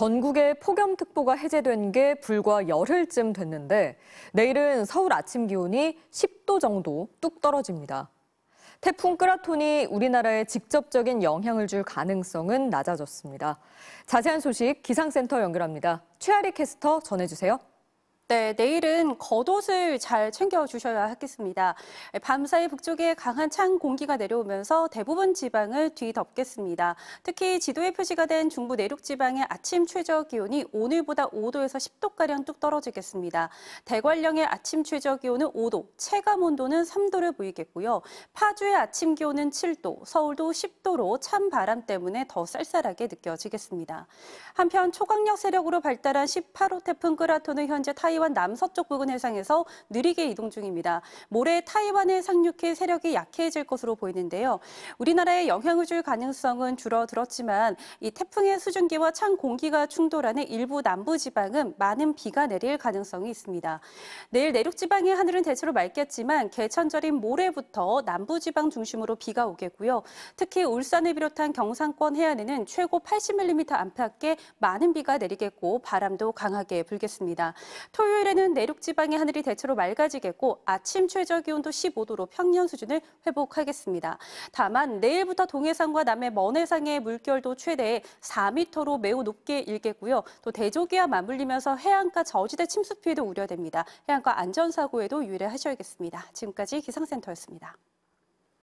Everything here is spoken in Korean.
전국에 폭염특보가 해제된 게 불과 열흘쯤 됐는데 내일은 서울 아침 기온이 10도 정도 뚝 떨어집니다. 태풍 끄라톤이 우리나라에 직접적인 영향을 줄 가능성은 낮아졌습니다. 자세한 소식 기상센터 연결합니다. 최아리 캐스터 전해주세요. 네, 내일은 겉옷을 잘 챙겨주셔야 하겠습니다. 밤사이 북쪽에 강한 찬 공기가 내려오면서 대부분 지방을 뒤덮겠습니다. 특히 지도에 표시가 된 중부 내륙 지방의 아침 최저 기온이 오늘보다 5도에서 10도가량 뚝 떨어지겠습니다. 대관령의 아침 최저 기온은 5도, 체감 온도는 3도를 보이겠고요. 파주의 아침 기온은 7도, 서울도 10도로 찬 바람 때문에 더 쌀쌀하게 느껴지겠습니다. 한편 초강력 세력으로 발달한 18호 태풍 끄라토는 현재 타이 타이완 남서쪽 부근 해상에서 느리게 이동 중입니다. 모레 타이완에 상륙해 세력이 약해질 것으로 보이는데요. 우리나라에 영향을 줄 가능성은 줄어들었지만 이 태풍의 수증기와 찬 공기가 충돌하는 일부 남부 지방은 많은 비가 내릴 가능성이 있습니다. 내일 내륙 지방의 하늘은 대체로 맑겠지만 개천절인 모레부터 남부 지방 중심으로 비가 오겠고요. 특히 울산을 비롯한 경상권 해안에는 최고 80mm 안팎의 많은 비가 내리겠고 바람도 강하게 불겠습니다. 토요일 토요일에는 내륙 지방의 하늘이 대체로 맑아지겠고 아침 최저 기온도 15도로 평년 수준을 회복하겠습니다. 다만 내일부터 동해상과 남해 먼해상의 물결도 최대 4m로 매우 높게 일겠고요. 또 대조기와 맞물리면서 해안가 저지대 침수 피해도 우려됩니다. 해안가 안전사고에도 유의를 하셔야겠습니다. 지금까지 기상센터였습니다.